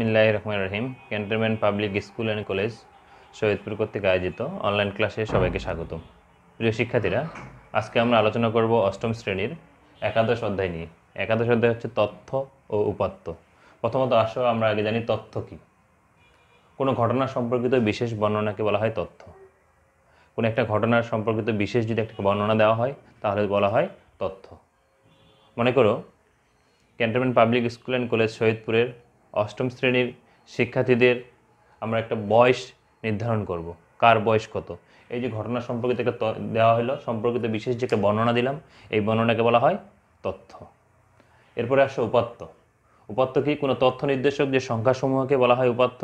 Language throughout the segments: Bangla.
মিল্লাহ রহমান রহিম cantonment public school and college Saidpur কর্তৃক আয়োজিত অনলাইন ক্লাসে সবাইকে স্বাগত প্রিয় শিক্ষার্থীরা আজকে আমরা আলোচনা করব অষ্টম শ্রেণীর একাদশ অধ্যায় নিয়ে একাদশ অধ্যায় হচ্ছে তথ্য ও উপাত্ত প্রথমত আসো আমরা আগে জানি তথ্য কী কোনো ঘটনা সম্পর্কিত বিশেষ বর্ণনাকে বলা হয় তথ্য কোনো একটা ঘটনার সম্পর্কিত বিশেষ যদি একটা বর্ণনা দেওয়া হয় তাহলে বলা হয় তথ্য মনে করো cantonment public school and college সৈয়দপুরের অষ্টম শ্রেণীর শিক্ষার্থীদের আমরা একটা বয়স নির্ধারণ করব কার বয়স কত এই যে ঘটনা সম্পর্কিত একটা দেওয়া হলো সম্পর্কিত বিশেষ যে একটা বর্ণনা দিলাম এই বর্ণনাকে বলা হয় তথ্য এরপরে আসে উপাত্ত উপাত্ত কি কোনো তথ্য নির্দেশক যে সংখ্যাসমূহকে বলা হয় উপাত্ত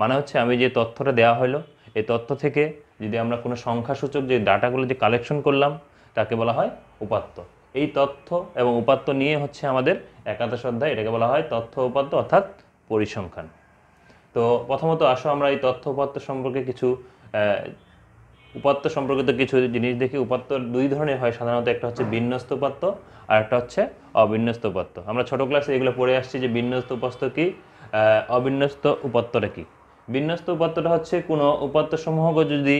মানে হচ্ছে আমি যে তথ্যটা দেওয়া হলো এই তথ্য থেকে যদি আমরা কোনো সংখ্যাসূচক যে ডাটাগুলো যে কালেকশন করলাম তাকে বলা হয় উপাত্ত এই তথ্য এবং উপাত্ত নিয়ে হচ্ছে আমাদের একাদশ অধ্যায় এটাকে বলা হয় তথ্য উপাত্ত অর্থাৎ পরিসংখ্যান তো প্রথমত আসো আমরা এই তথ্য উপাত্ত সম্পর্কে কিছু উপাত্ত সম্পর্কিত কিছু জিনিস দেখি উপাত্ত দুই ধরনের হয় সাধারণত একটা হচ্ছে বিন্যস্ত উপাত্ত আর একটা হচ্ছে অবিন্যস্ত উপাত্ত আমরা ছোটো ক্লাসে এগুলো পড়ে আসছি যে বিন্যস্ত উপাস্ত কী অবিন্যস্ত উপাত্তটা কী বিন্যস্ত উপাত্তটা হচ্ছে কোনো উপাত্ত উপাত্তসমূহকে যদি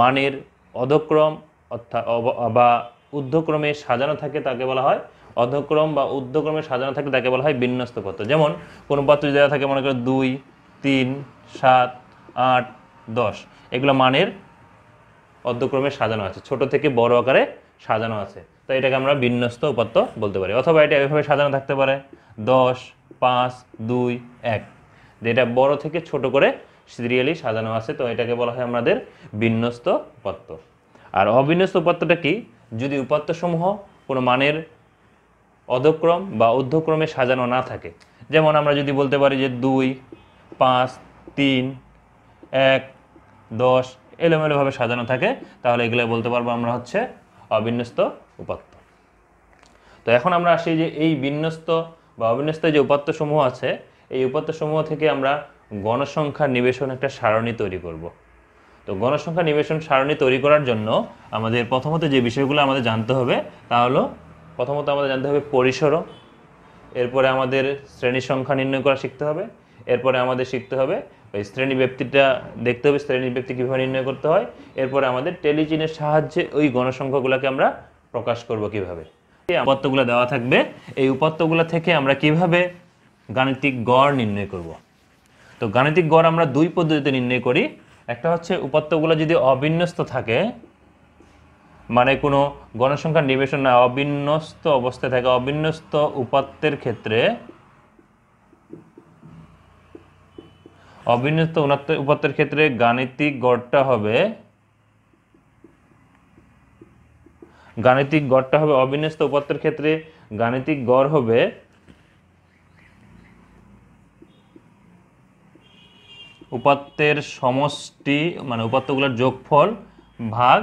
মানের অধক্রম অর্থাৎ বা ঊর্ধ্বক্রমে সাজানো থাকে তাকে বলা হয় অধক্রম বা উদ্যক্রমে সাজানো থাকলে তাকে বলা হয় বিন্যস্ত পত্র যেমন কোনো পত্র যদি থাকে মনে করো দুই তিন সাত আট দশ এগুলো মানের অর্ধক্রমে সাজানো আছে ছোট থেকে বড় আকারে সাজানো আছে তো এটাকে আমরা বিন্যস্ত উপাত্ত বলতে পারি অথবা এটা এভাবে সাজানো থাকতে পারে দশ পাঁচ দুই এক এটা বড় থেকে ছোট করে সিরিয়ালি সাজানো আছে তো এটাকে বলা হয় আমাদের বিন্যস্ত পত্র আর অবিন্যস্ত উপাত্তটা কি যদি উপাত্তসমূহ কোনো মানের অধক্রম বা অধ্যক্রমে সাজানো না থাকে যেমন আমরা যদি বলতে পারি যে দুই পাঁচ তিন এক দশ এলোমেলোভাবে সাজানো থাকে তাহলে এগুলো বলতে পারবো আমরা হচ্ছে অবিন্যস্ত উপাত্ত তো এখন আমরা আসি যে এই বিন্যস্ত বা অবিন্যস্ত যে উপাত্তসমূহ আছে এই উপাত্তসমূহ থেকে আমরা গণসংখ্যা নিবেশন একটা সারণী তৈরি করব। তো গণসংখ্যা নিবেশন সারণী তৈরি করার জন্য আমাদের প্রথমত যে বিষয়গুলো আমাদের জানতে হবে তা হলো প্রথমত আমাদের জানতে হবে পরিসরও এরপরে আমাদের শ্রেণী সংখ্যা নির্ণয় করা শিখতে হবে এরপরে আমাদের শিখতে হবে ওই শ্রেণী ব্যক্তিটা দেখতে হবে শ্রেণী ব্যক্তি কীভাবে নির্ণয় করতে হয় এরপরে আমাদের টেলিজিনের সাহায্যে ওই গণসংখ্যাগুলোকে আমরা প্রকাশ করব কিভাবে এই উপাত্তগুলো দেওয়া থাকবে এই উপাত্তগুলো থেকে আমরা কিভাবে গাণিতিক গড় নির্ণয় করব। তো গাণিতিক গড় আমরা দুই পদ্ধতিতে নির্ণয় করি একটা হচ্ছে উপাত্তগুলো যদি অবিন্যস্ত থাকে মানে কোনো গণসংখ্যার নিবেশন নয় অবিন্যস্ত অবস্থায় থাকে অবিন্যস্ত উপাত্তের ক্ষেত্রে অবিন্যস্ত উপাত্তের ক্ষেত্রে গাণিতিক গড়টা হবে গাণিতিক গড়টা হবে অবিন্যস্ত উপাত্তের ক্ষেত্রে গাণিতিক গড় হবে উপাত্তের সমষ্টি মানে উপাত্তগুলোর যোগফল ভাগ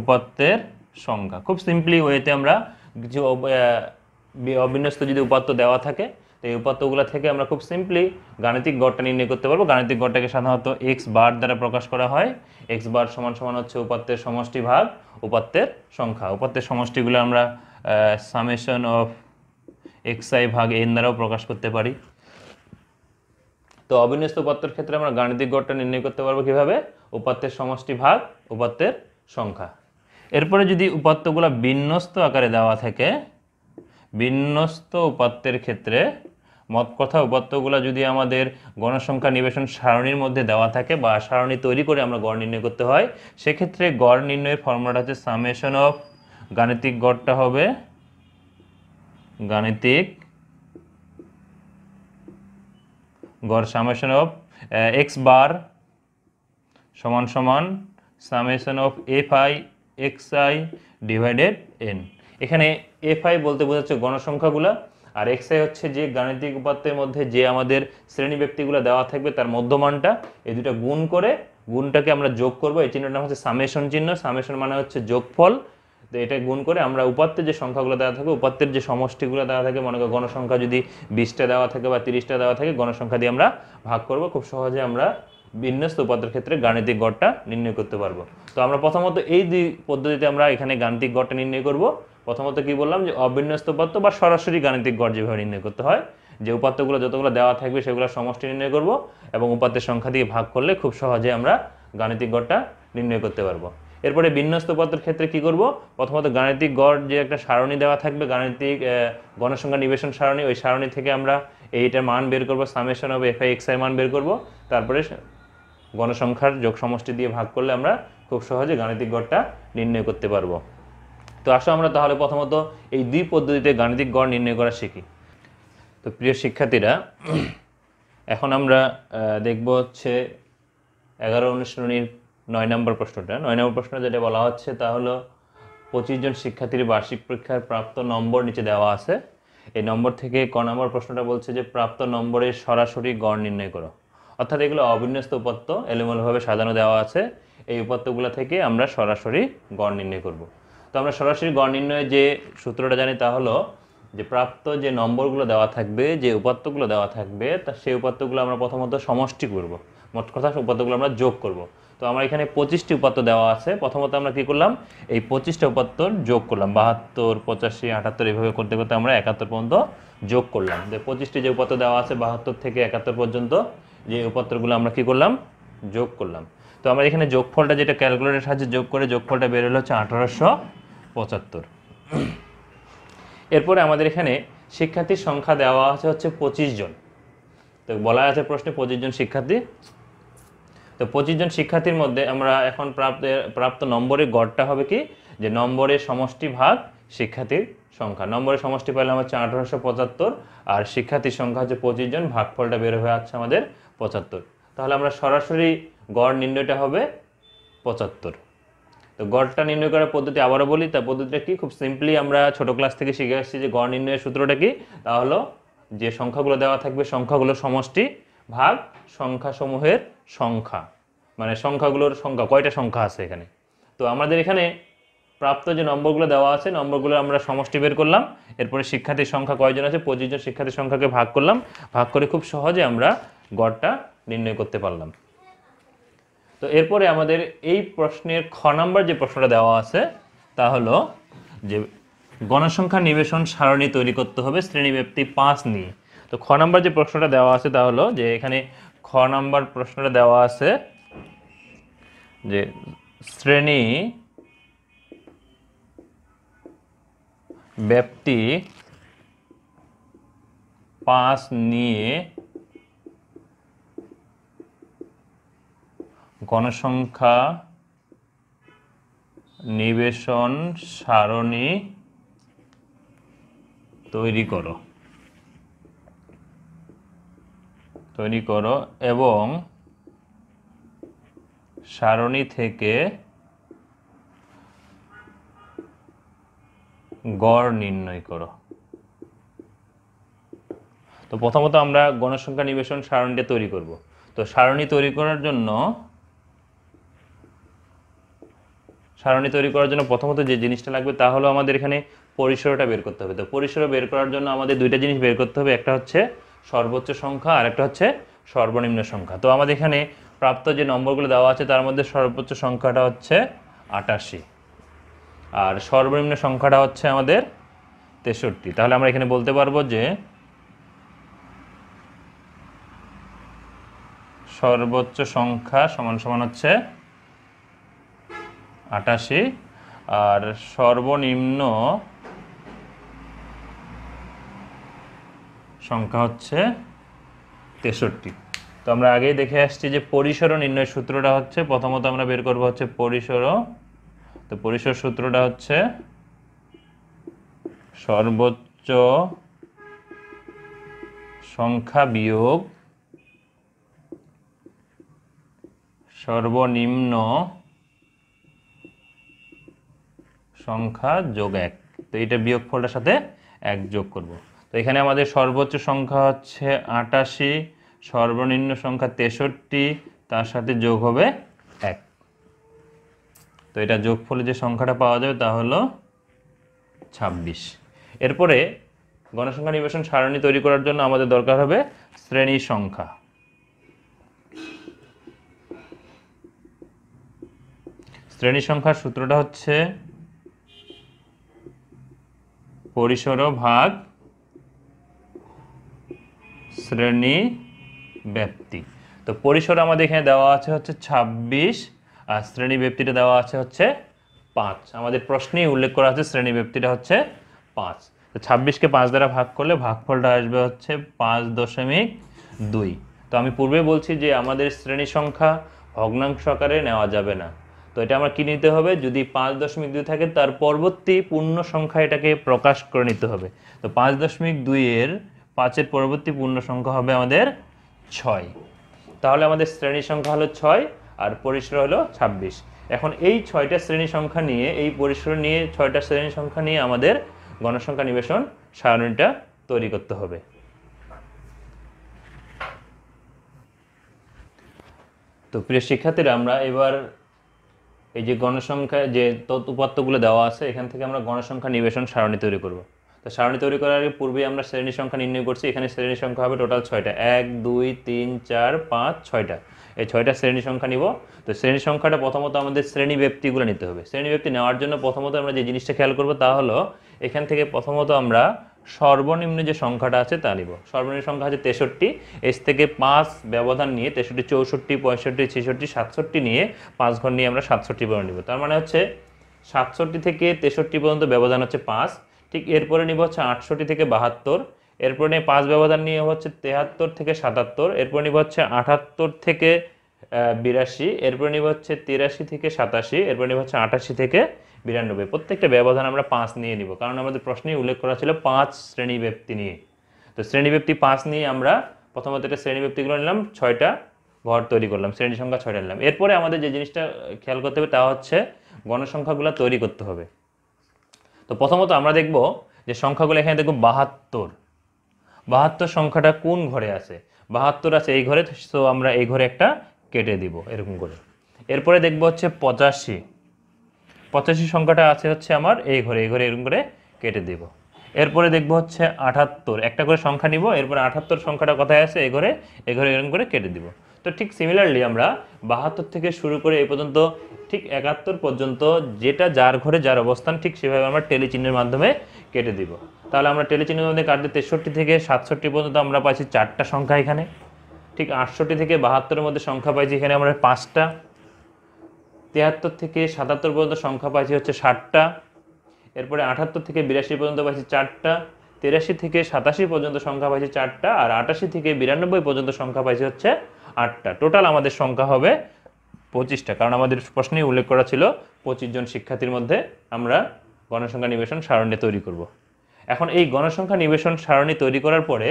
উপাত্তের সংখ্যা খুব সিম্পলি ওয়েতে আমরা কিছু অবিন্যস্ত যদি উপাত্ত দেওয়া থাকে তো এই উপাত্তগুলো থেকে আমরা খুব সিম্পলি গাণিতিক গড়টা নির্ণয় করতে পারবো গাণিতিক গড়টাকে সাধারণত এক্স বার দ্বারা প্রকাশ করা হয় এক্স বার সমান সমান হচ্ছে উপাত্তের সমষ্টি ভাগ উপাত্তের সংখ্যা উপাত্তের সমষ্টিগুলো আমরা সামেশন অফ এক্স আই ভাগ এন দ্বারাও প্রকাশ করতে পারি তো অবিন্যস্ত উপাত্তর ক্ষেত্রে আমরা গাণিতিক গড়টা নির্ণয় করতে পারবো কীভাবে উপাত্তের সমষ্টি ভাগ উপাত্তের সংখ্যা এরপরে যদি উপাত্তগুলো বিন্যস্ত আকারে দেওয়া থাকে বিন্যস্ত উপাত্তের ক্ষেত্রে মত কথা উপাত্তগুলো যদি আমাদের গণসংখ্যা নিবেশন সারণীর মধ্যে দেওয়া থাকে বা সারণী তৈরি করে আমরা গড় নির্ণয় করতে হয় সেক্ষেত্রে গড় নির্ণয়ের ফর্মুলাটা হচ্ছে সামেশন অফ গাণিতিক গড়টা হবে গাণিতিক গড় সামেশন অফ এক্স বার সমান সমান summation of F I X I divided N এখানে এফ আই বলতে বোঝাচ্ছে গণসংখ্যাগুলা আর এক্স আই হচ্ছে যে গাণিতিক উপাত্তের মধ্যে যে আমাদের শ্রেণী ব্যক্তিগুলো দেওয়া থাকবে তার মধ্যমানটা এই দুটো গুণ করে গুণটাকে আমরা যোগ করবো এই চিহ্নটার নাম হচ্ছে সামেশন চিহ্ন সামেশন মানে হচ্ছে যোগফল তো এটা গুণ করে আমরা উপাত্তের যে সংখ্যাগুলো দেওয়া থাকে উপাত্তের যে সমষ্টিগুলো দেওয়া থাকে মনে করো গণসংখ্যা যদি বিশটা দেওয়া থাকে বা তিরিশটা দেওয়া থাকে গণসংখ্যা দিয়ে আমরা ভাগ করব খুব সহজে আমরা বিন্যস্ত উপাত্তর ক্ষেত্রে গাণিতিক গড়টা নির্ণয় করতে পারবো তো আমরা প্রথমত এই দুই পদ্ধতিতে আমরা এখানে গাণিতিক গড়টা নির্ণয় করব প্রথমত কি বললাম যে অবিন্যস্ত উপাত্ত বা সরাসরি গাণিতিক গড় যেভাবে নির্ণয় করতে হয় যে উপাত্তগুলো যতগুলো দেওয়া থাকবে সেগুলো সমষ্টি নির্ণয় করব এবং উপাত্তের সংখ্যা দিয়ে ভাগ করলে খুব সহজে আমরা গাণিতিক গড়টা নির্ণয় করতে পারবো এরপরে বিন্যস্ত উপাত্তর ক্ষেত্রে কি করব প্রথমত গাণিতিক গড় যে একটা সারণী দেওয়া থাকবে গাণিতিক গণসংখ্যা নিবেশন সারণী ওই সারণী থেকে আমরা এইটার মান বের করবো সামেশন হবে এফ এক্স মান বের করব তারপরে গণসংখ্যার যোগ সমষ্টি দিয়ে ভাগ করলে আমরা খুব সহজে গাণিতিক গড়টা নির্ণয় করতে পারবো তো আসো আমরা তাহলে প্রথমত এই দুই পদ্ধতিতে গাণিতিক গড় নির্ণয় করা শিখি তো প্রিয় শিক্ষার্থীরা এখন আমরা দেখব হচ্ছে এগারো অনুশীলনীর নয় নম্বর প্রশ্নটা নয় নম্বর প্রশ্ন যেটা বলা হচ্ছে তা হলো পঁচিশ জন শিক্ষার্থীর বার্ষিক পরীক্ষার প্রাপ্ত নম্বর নিচে দেওয়া আছে এই নম্বর থেকে ক নম্বর প্রশ্নটা বলছে যে প্রাপ্ত নম্বরের সরাসরি গড় নির্ণয় করো অর্থাৎ এগুলো অবিন্যস্ত উপাত্ত এলোমেলোভাবে সাজানো দেওয়া আছে এই উপাত্তগুলো থেকে আমরা সরাসরি গড় নির্ণয় করব তো আমরা সরাসরি গড় নির্ণয়ের যে সূত্রটা জানি তা হলো যে প্রাপ্ত যে নম্বরগুলো দেওয়া থাকবে যে উপাত্তগুলো দেওয়া থাকবে তা সেই উপাত্তগুলো আমরা প্রথমত সমষ্টি করব মোট কথা উপাত্তগুলো আমরা যোগ করব তো আমরা এখানে পঁচিশটি উপাত্ত দেওয়া আছে প্রথমত আমরা কি করলাম এই পঁচিশটা উপাত্ত যোগ করলাম বাহাত্তর পঁচাশি আটাত্তর এভাবে করতে করতে আমরা একাত্তর পর্যন্ত যোগ করলাম যে পঁচিশটি যে উপাত্ত দেওয়া আছে বাহাত্তর থেকে একাত্তর পর্যন্ত যে উপাত্রগুলো আমরা কি করলাম যোগ করলাম তো আমরা এখানে যোগফলটা যেটা ক্যালকুলেটারের সাহায্যে যোগ করে যোগফলটা বেরোলো হচ্ছে আঠারোশো পঁচাত্তর এরপরে আমাদের এখানে শিক্ষার্থীর সংখ্যা দেওয়া আছে হচ্ছে পঁচিশ জন তো বলা আছে প্রশ্নে পঁচিশ জন শিক্ষার্থী তো পঁচিশ জন শিক্ষার্থীর মধ্যে আমরা এখন প্রাপ্ত প্রাপ্ত নম্বরের গড়টা হবে কি যে নম্বরের সমষ্টি ভাগ শিক্ষার্থীর সংখ্যা নম্বরের সমষ্টি পাইলাম হচ্ছে আঠারোশো পঁচাত্তর আর শিক্ষার্থীর সংখ্যা হচ্ছে পঁচিশ জন ভাগফলটা বের হয়ে আছে আমাদের পঁচাত্তর তাহলে আমরা সরাসরি গড় নির্ণয়টা হবে পঁচাত্তর তো গড়টা নির্ণয় করার পদ্ধতি আবারও বলি তার পদ্ধতিটা কি খুব সিম্পলি আমরা ছোট ক্লাস থেকে শিখে আসছি যে গড় নির্ণয়ের সূত্রটা কি তা হলো যে সংখ্যাগুলো দেওয়া থাকবে সংখ্যাগুলো সমষ্টি ভাগ সংখ্যাসমূহের সংখ্যা মানে সংখ্যাগুলোর সংখ্যা কয়টা সংখ্যা আছে এখানে তো আমাদের এখানে প্রাপ্ত যে নম্বরগুলো দেওয়া আছে নম্বরগুলো আমরা সমষ্টি বের করলাম এরপরে শিক্ষার্থীর সংখ্যা কয়জন আছে পঁচিশজন শিক্ষার্থীর সংখ্যাকে ভাগ করলাম ভাগ করে খুব সহজে আমরা গড়টা নির্ণয় করতে পারলাম তো এরপরে আমাদের এই প্রশ্নের খ নাম্বার যে প্রশ্নটা দেওয়া আছে তা হলো যে গণসংখ্যা নিবেশন সারণী তৈরি করতে হবে শ্রেণীব্যাপ্তি পাঁচ নিয়ে তো খ নাম্বার যে প্রশ্নটা দেওয়া আছে তা হলো যে এখানে খ নাম্বার প্রশ্নটা দেওয়া আছে যে শ্রেণী ব্যাপ্তি পাঁচ নিয়ে গণসংখ্যা নিবেশন সারণী তৈরি করো তৈরি করো এবং সারণী থেকে গড় নির্ণয় করো তো প্রথমত আমরা গণসংখ্যা নিবেশন সারণিটা তৈরি করব তো সারণী তৈরি করার জন্য সারণী তৈরি করার জন্য প্রথমত যে জিনিসটা লাগবে তা হলো আমাদের এখানে পরিসরটা বের করতে হবে তো পরিসর বের করার জন্য আমাদের দুইটা জিনিস বের করতে হবে একটা হচ্ছে সর্বোচ্চ সংখ্যা আর একটা হচ্ছে সর্বনিম্ন সংখ্যা তো আমাদের এখানে প্রাপ্ত যে নম্বরগুলো দেওয়া আছে তার মধ্যে সর্বোচ্চ সংখ্যাটা হচ্ছে আটাশি আর সর্বনিম্ন সংখ্যাটা হচ্ছে আমাদের তেষট্টি তাহলে আমরা এখানে বলতে পারবো যে সর্বোচ্চ সংখ্যা সমান সমান হচ্ছে আটাশি আর সর্বনিম্ন সংখ্যা হচ্ছে তেষট্টি তো আমরা আগেই দেখে আসছি যে পরিসর নির্ণয় সূত্রটা হচ্ছে প্রথমত আমরা বের করবো হচ্ছে পরিসর তো পরিসর সূত্রটা হচ্ছে সর্বোচ্চ সংখ্যা বিয়োগ সর্বনিম্ন সংখ্যা যোগ এক তো এটা বিয়োগফলটার সাথে এক যোগ করব। তো এখানে আমাদের সর্বোচ্চ সংখ্যা হচ্ছে আটাশি সর্বনিম্ন সংখ্যা তেষট্টি তার সাথে যোগ হবে এক তো এটা যোগফলে যে সংখ্যাটা পাওয়া যাবে তা হলো ছাব্বিশ এরপরে গণসংখ্যা নিবেশন সারণী তৈরি করার জন্য আমাদের দরকার হবে শ্রেণী সংখ্যা শ্রেণী সংখ্যার সূত্রটা হচ্ছে পরিসর ভাগ শ্রেণী ব্যক্তি তো পরিসর আমাদের এখানে দেওয়া আছে হচ্ছে ২৬ আর শ্রেণী ব্যক্তিটা দেওয়া আছে হচ্ছে পাঁচ আমাদের প্রশ্নেই উল্লেখ করা আছে শ্রেণী ব্যক্তিটা হচ্ছে পাঁচ তো ছাব্বিশকে পাঁচ দ্বারা ভাগ করলে ভাগফলটা আসবে হচ্ছে পাঁচ দশমিক দুই তো আমি পূর্বে বলছি যে আমাদের শ্রেণী সংখ্যা ভগ্নাংশ আকারে নেওয়া যাবে না তো এটা আমরা কি নিতে হবে যদি পাঁচ দশমিক দুই থাকে তার পরবর্তী পূর্ণ সংখ্যা এটাকে প্রকাশ করে নিতে হবে তো পাঁচ দশমিক দুইয়ের পাঁচের পরবর্তী পূর্ণ সংখ্যা হবে আমাদের ছয় তাহলে আমাদের শ্রেণী সংখ্যা হলো ছয় আর পরিসর হলো ২৬ এখন এই ছয়টা শ্রেণী সংখ্যা নিয়ে এই পরিসর নিয়ে ছয়টা শ্রেণী সংখ্যা নিয়ে আমাদের গণসংখ্যা নিবেশন সারণীটা তৈরি করতে হবে তো প্রিয় শিক্ষার্থীরা আমরা এবার এই যে গণসংখ্যা যে উপাত্তগুলো দেওয়া আছে এখান থেকে আমরা গণসংখ্যা নিবেশন সারণী তৈরি করব তো সারণী তৈরি করার আগে পূর্বে আমরা শ্রেণী সংখ্যা নির্ণয় করছি এখানে শ্রেণী সংখ্যা হবে টোটাল ছয়টা এক দুই তিন চার পাঁচ ছয়টা এই ছয়টা শ্রেণী সংখ্যা নিব তো শ্রেণী সংখ্যাটা প্রথমত আমাদের শ্রেণী ব্যক্তিগুলো নিতে হবে শ্রেণী ব্যক্তি নেওয়ার জন্য প্রথমত আমরা যে জিনিসটা খেয়াল করব তা হলো এখান থেকে প্রথমত আমরা সর্বনিম্ন যে সংখ্যাটা আছে তা নিব সর্বনিম্ন সংখ্যা আছে তেষট্টি এস থেকে পাঁচ ব্যবধান নিয়ে তেষট্টি চৌষট্টি পঁয়ষট্টি ছেষট্টি সাতষট্টি নিয়ে পাঁচ ঘর নিয়ে আমরা সাতষট্টি পর্যন্ত নিব তার মানে হচ্ছে সাতষট্টি থেকে তেষট্টি পর্যন্ত ব্যবধান হচ্ছে পাঁচ ঠিক এরপরে নিব হচ্ছে আটষট্টি থেকে বাহাত্তর এরপরে নিয়ে পাঁচ ব্যবধান নিয়ে হচ্ছে তেহাত্তর থেকে সাতাত্তর এরপর নিব হচ্ছে আটাত্তর থেকে বিরাশি এরপর নিব হচ্ছে তিরাশি থেকে সাতাশি এরপর নিব হচ্ছে আটাশি থেকে বিরানব্বই প্রত্যেকটা ব্যবধান আমরা পাঁচ নিয়ে নিব কারণ আমাদের প্রশ্নে উল্লেখ করা ছিল পাঁচ শ্রেণী ব্যক্তি নিয়ে তো শ্রেণীব্যক্তি পাঁচ নিয়ে আমরা প্রথমত এটা শ্রেণীব্যক্তিগুলো নিলাম ছয়টা ঘর তৈরি করলাম শ্রেণী সংখ্যা ছয়টা নিলাম এরপরে আমাদের যে জিনিসটা খেয়াল করতে হবে তা হচ্ছে গণসংখ্যাগুলো তৈরি করতে হবে তো প্রথমত আমরা দেখব যে সংখ্যাগুলো এখানে দেখব বাহাত্তর বাহাত্তর সংখ্যাটা কোন ঘরে আছে বাহাত্তর আছে এই ঘরে তো আমরা এই ঘরে একটা কেটে দিব এরকম করে এরপরে দেখব হচ্ছে পঁচাশি পঁচাশি সংখ্যাটা আছে হচ্ছে আমার এই ঘরে এই ঘরে এরকম করে কেটে দেব এরপরে দেখব হচ্ছে আঠাত্তর একটা করে সংখ্যা নিব এরপরে আঠাত্তর সংখ্যাটা কোথায় আছে এই ঘরে এই ঘরে এরকম করে কেটে দিব তো ঠিক সিমিলারলি আমরা বাহাত্তর থেকে শুরু করে এ পর্যন্ত ঠিক একাত্তর পর্যন্ত যেটা যার ঘরে যার অবস্থান ঠিক সেভাবে আমরা টেলিচিহ্নের মাধ্যমে কেটে দিব তাহলে আমরা টেলিচিহ্নের মধ্যে কাটলে তেষট্টি থেকে সাতষট্টি পর্যন্ত আমরা পাইছি চারটা সংখ্যা এখানে ঠিক আটষট্টি থেকে বাহাত্তরের মধ্যে সংখ্যা পাইছি এখানে আমরা পাঁচটা তেহাত্তর থেকে সাতাত্তর পর্যন্ত সংখ্যা পাইছি হচ্ছে ষাটটা এরপরে আঠাত্তর থেকে বিরাশি পর্যন্ত পাইছি চারটা তিরাশি থেকে সাতাশি পর্যন্ত সংখ্যা পাইছি চারটা আর আটাশি থেকে বিরানব্বই পর্যন্ত সংখ্যা পাইছি হচ্ছে আটটা টোটাল আমাদের সংখ্যা হবে পঁচিশটা কারণ আমাদের প্রশ্নেই উল্লেখ করা ছিল পঁচিশ জন শিক্ষার্থীর মধ্যে আমরা গণসংখ্যা নিবেশন সারণী তৈরি করব। এখন এই গণসংখ্যা নিবেশন সারণী তৈরি করার পরে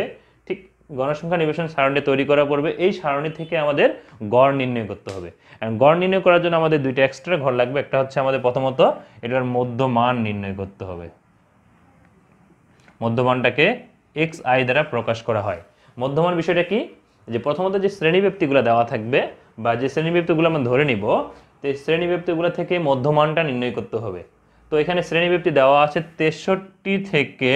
ঠিক গণসংখ্যা নিবেশন সারণী তৈরি করা পড়বে এই সারণী থেকে আমাদের গড় নির্ণয় করতে হবে গড় নির্ণয় করার জন্য আমাদের দুইটা এক্সট্রা ঘর লাগবে একটা হচ্ছে আমাদের প্রথমত এটার মধ্যমান নির্ণয় করতে হবে মধ্যমানটাকে এক্স আই দ্বারা প্রকাশ করা হয় মধ্যমান বিষয়টা কি যে প্রথমত যে শ্রেণীব্যক্তিগুলো দেওয়া থাকবে বা যে শ্রেণীব্যক্তিগুলো আমরা ধরে নিব তো শ্রেণী শ্রেণীব্যক্তিগুলো থেকে মধ্যমানটা নির্ণয় করতে হবে তো এখানে শ্রেণীব্যক্তি দেওয়া আছে তেষট্টি থেকে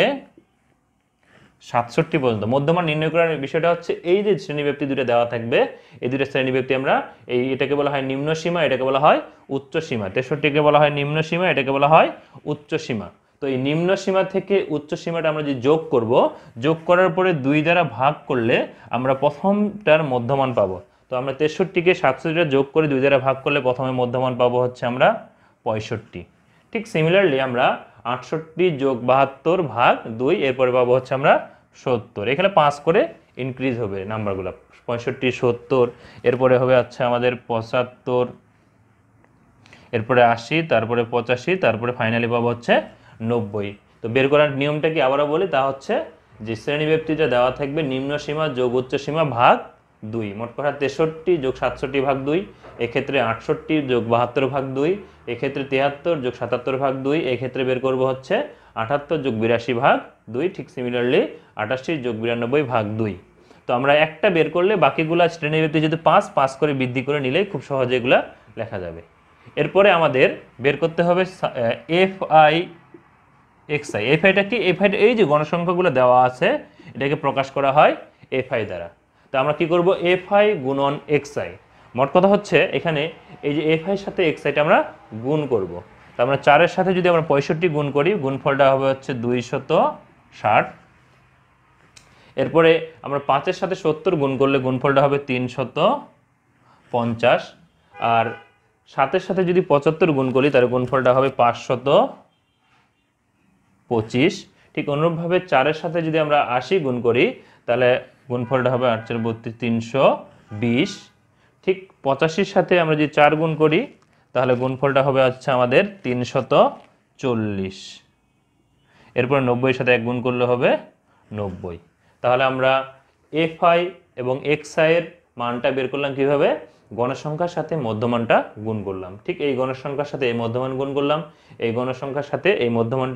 সাতষট্টি পর্যন্ত মধ্যমান নির্ণয় করার বিষয়টা হচ্ছে এই যে শ্রেণীব্যক্তি দুটো দেওয়া থাকবে এই দুটো শ্রেণীব্যক্তি আমরা এই এটাকে বলা হয় নিম্ন সীমা এটাকে বলা হয় উচ্চ সীমা তেষট্টিকে বলা হয় নিম্ন সীমা এটাকে বলা হয় উচ্চ সীমা তো এই নিম্ন সীমা থেকে উচ্চ সীমাটা আমরা যে যোগ করব যোগ করার পরে দুই দ্বারা ভাগ করলে আমরা প্রথমটার মধ্যমান পাবো তো আমরা তেষট্টিকে সাতষট্টিটা যোগ করে দুই দ্বারা ভাগ করলে প্রথমে মধ্যমান পাবো হচ্ছে আমরা পঁয়ষট্টি ঠিক সিমিলারলি আমরা আটষট্টি যোগ বাহাত্তর ভাগ দুই এরপরে পাবো হচ্ছে আমরা সত্তর এখানে পাঁচ করে ইনক্রিজ হবে নাম্বারগুলো পঁয়ষট্টি সত্তর এরপরে হবে হচ্ছে আমাদের পঁচাত্তর এরপরে আশি তারপরে পঁচাশি তারপরে ফাইনালি পাবো হচ্ছে নব্বই তো বের করার নিয়মটা কি আবারও বলি তা হচ্ছে যে শ্রেণীব্যক্তিটা দেওয়া থাকবে নিম্ন সীমা যোগ উচ্চ সীমা ভাগ দুই মোট কথা তেষট্টি যোগ সাতষট্টি ভাগ দুই এক্ষেত্রে আটষট্টি যোগ বাহাত্তর ভাগ দুই এক্ষেত্রে তিয়াত্তর যোগ সাতাত্তর ভাগ দুই এক্ষেত্রে বের করব হচ্ছে আটাত্তর যোগ বিরাশি ভাগ দুই ঠিক সিমিলারলি আটাশি যোগ বিরানব্বই ভাগ দুই তো আমরা একটা বের করলে বাকিগুলা শ্রেণীর ব্যক্তি যদি পাঁচ পাঁচ করে বৃদ্ধি করে নিলে খুব সহজে এগুলা লেখা যাবে এরপরে আমাদের বের করতে হবে F I X I F আইটা কি এফ আইটা এই যে গণসংখ্যাগুলো দেওয়া আছে এটাকে প্রকাশ করা হয় এফ আই দ্বারা তো আমরা কি করব এফ আই গুণন এক্স আই মোট কথা হচ্ছে এখানে এই যে এফ এর সাথে এক্স আইটা আমরা গুণ করব। তো আমরা মানে চারের সাথে যদি আমরা পঁয়ষট্টি গুণ করি গুণফলটা হবে হচ্ছে দুইশত ষাট এরপরে আমরা পাঁচের সাথে সত্তর গুণ করলে গুণফলটা হবে তিনশত পঞ্চাশ আর সাতের সাথে যদি পঁচাত্তর গুণ করি তাহলে গুণফলটা হবে পাঁচশত পঁচিশ ঠিক অনুরূপভাবে চারের সাথে যদি আমরা আশি গুণ করি তাহলে গুণফলটা হবে আটচল্লিশ তিনশো বিশ ঠিক পঁচাশির সাথে আমরা যদি চার গুণ করি তাহলে গুণফলটা হবে হচ্ছে আমাদের তিনশত চল্লিশ এরপর নব্বইয়ের সাথে এক গুণ করলে হবে নব্বই তাহলে আমরা এফ আই এবং এক্স আয়ের মানটা বের করলাম কীভাবে গণসংখ্যার সাথে মধ্যমানটা গুণ করলাম ঠিক এই গণসংখ্যার সাথে এই মধ্যমান গুণ করলাম এই গণসংখ্যার সাথে এই মধ্যমানটা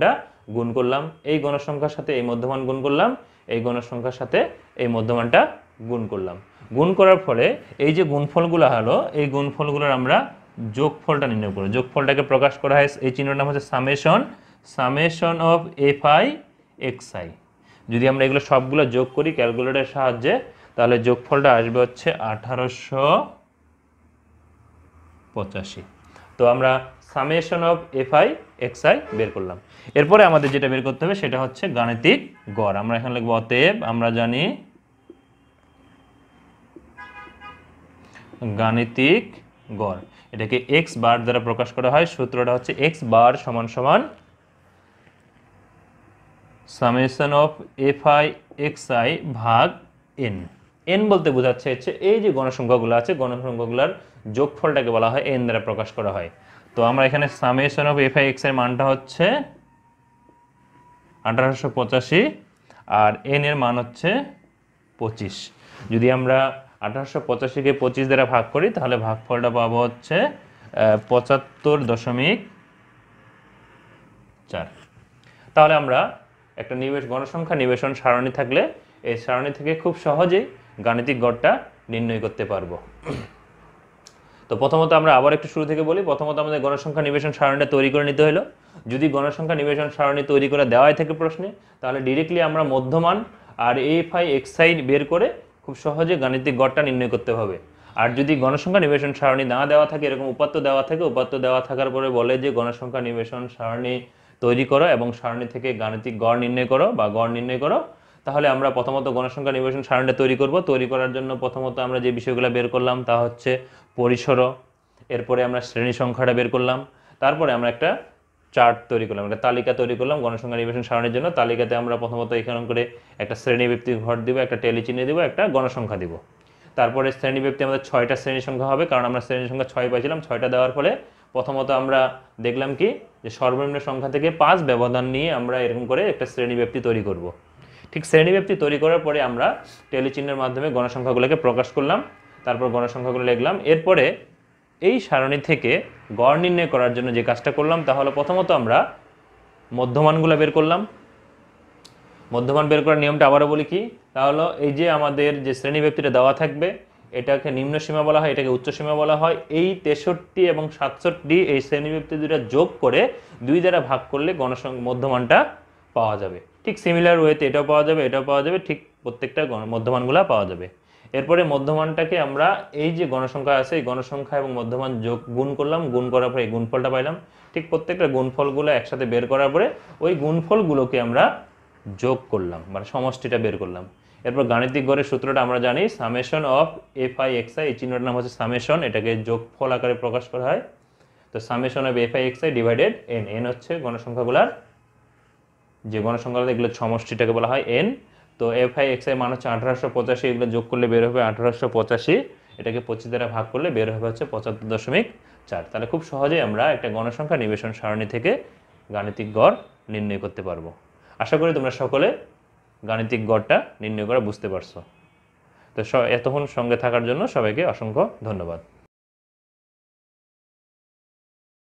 গুণ করলাম এই গণসংখ্যার সাথে এই মধ্যমান গুণ করলাম এই গণসংখ্যার সাথে এই মধ্যমানটা গুণ করলাম গুণ করার ফলে এই যে গুণফলগুলো হলো এই গুণফলগুলোর আমরা যোগফলটা নির্ণয় করি যোগফলটাকে প্রকাশ করা হয় এই চিহ্নটার নাম হচ্ছে summation summation of F I X I যদি আমরা এগুলো সবগুলো যোগ করি ক্যালকুলেটারের সাহায্যে তাহলে যোগফলটা আসবে হচ্ছে আঠারোশো পঁচাশি তো আমরা summation of F X X I বের করলাম এরপরে আমাদের যেটা বের করতে হবে সেটা হচ্ছে গাণিতিক গড় আমরা এখানে লিখবো অতএব আমরা জানি গাণিতিক গড় এটাকে এক্স বার দ্বারা প্রকাশ করা হয় সূত্রটা হচ্ছে এক্স বার সমান সমান summation of F I X I ভাগ এন এন বলতে বোঝাচ্ছে হচ্ছে এই যে গণসংখ্যাগুলো আছে গণসংখ্যাগুলোর যোগফলটাকে বলা হয় এন দ্বারা প্রকাশ করা হয় তো আমরা এখানে summation of F I X I মানটা হচ্ছে আঠারোশো পঁচাশি আর এন এর মান হচ্ছে পঁচিশ যদি আমরা আঠারোশো পঁচাশিকে পঁচিশ দ্বারা ভাগ করি তাহলে ভাগফলটা পাবো হচ্ছে পঁচাত্তর দশমিক চার তাহলে আমরা একটা নিবেশ গণসংখ্যা নিবেশন সারণী থাকলে এই সারণী থেকে খুব সহজেই গাণিতিক গড়টা নির্ণয় করতে পারবো তো প্রথমত আমরা আবার একটু শুরু থেকে বলি প্রথমত আমাদের গণসংখ্যা নিবেশন সারণীটা তৈরি করে নিতে হলো যদি গণসংখ্যা নিবেশন সারণী তৈরি করে দেওয়াই থাকে প্রশ্নে তাহলে ডিরেক্টলি আমরা মধ্যমান আর এফ আই এক্স আই বের করে খুব সহজে গাণিতিক গড়টা নির্ণয় করতে হবে আর যদি গণসংখ্যা নিবেশন সারণী না দেওয়া থাকে এরকম উপাত্ত দেওয়া থাকে উপাত্ত দেওয়া থাকার পরে বলে যে গণসংখ্যা নিবেশন সারণী তৈরি করো এবং সারণী থেকে গাণিতিক গড় নির্ণয় করো বা গড় নির্ণয় করো তাহলে আমরা প্রথমত গণসংখ্যা নিবেশন সারণীটা তৈরি করব তৈরি করার জন্য প্রথমত আমরা যে বিষয়গুলো বের করলাম তা হচ্ছে পরিসর এরপরে আমরা শ্রেণী সংখ্যাটা বের করলাম তারপরে আমরা একটা চার্ট তৈরি করলাম একটা তালিকা তৈরি করলাম গণসংখ্যা নিবেশন সারণের জন্য তালিকাতে আমরা প্রথমত এখানে করে একটা শ্রেণীব্যক্তি ঘর দিব একটা টেলি চিহ্ন দিব একটা গণসংখ্যা দিব তারপরে ব্যক্তি আমাদের ছয়টা শ্রেণী সংখ্যা হবে কারণ আমরা শ্রেণী সংখ্যা ছয় পাইছিলাম ছয়টা দেওয়ার ফলে প্রথমত আমরা দেখলাম কি যে সর্বনিম্ন সংখ্যা থেকে পাঁচ ব্যবধান নিয়ে আমরা এরকম করে একটা ব্যক্তি তৈরি করব। ঠিক ব্যক্তি তৈরি করার পরে আমরা টেলিচিহ্নের মাধ্যমে গণসংখ্যাগুলোকে প্রকাশ করলাম তারপর গণসংখ্যাগুলো লিখলাম এরপরে এই সারণী থেকে গড় নির্ণয় করার জন্য যে কাজটা করলাম তাহলে প্রথমত আমরা মধ্যমানগুলো বের করলাম মধ্যমান বের করার নিয়মটা আবারও বলি কি তাহলে এই যে আমাদের যে ব্যক্তিটা দেওয়া থাকবে এটাকে নিম্ন সীমা বলা হয় এটাকে উচ্চ সীমা বলা হয় এই তেষট্টি এবং সাতষট্টি এই ব্যক্তি দুটা যোগ করে দুই দ্বারা ভাগ করলে গণসং মধ্যমানটা পাওয়া যাবে ঠিক সিমিলার ওয়েতে এটাও পাওয়া যাবে এটাও পাওয়া যাবে ঠিক প্রত্যেকটা মধ্যমানগুলো পাওয়া যাবে এরপরে মধ্যমানটাকে আমরা এই যে গণসংখ্যা আছে এই গণসংখ্যা এবং মধ্যমান যোগ গুণ করলাম গুণ করার পরে এই গুণফলটা পাইলাম ঠিক প্রত্যেকটা গুণফলগুলো একসাথে বের করার পরে ওই গুণফলগুলোকে আমরা যোগ করলাম মানে সমষ্টিটা বের করলাম এরপর গাণিতিক গড়ের সূত্রটা আমরা জানি summation of F I X I এই চিহ্নটার নাম হচ্ছে সামেশন এটাকে যোগফল আকারে প্রকাশ করা হয় তো summation of F I X I divided N N হচ্ছে গণসংখ্যাগুলার যে গণসংখ্যা এগুলো সমষ্টিটাকে বলা হয় এন তো এফ আই এক্স আই মান হচ্ছে আঠারোশো পঁচাশি এগুলো যোগ করলে বের হবে আঠারোশো পঁচাশি এটাকে পঁচিশ দ্বারা ভাগ করলে বের হবে হচ্ছে পঁচাত্তর দশমিক চার তাহলে খুব সহজেই আমরা একটা গণসংখ্যা নিবেশন সারণী থেকে গাণিতিক গড় নির্ণয় করতে পারবো আশা করি তোমরা সকলে গাণিতিক গড়টা নির্ণয় করা বুঝতে পারছো তো এতক্ষণ সঙ্গে থাকার জন্য সবাইকে অসংখ্য ধন্যবাদ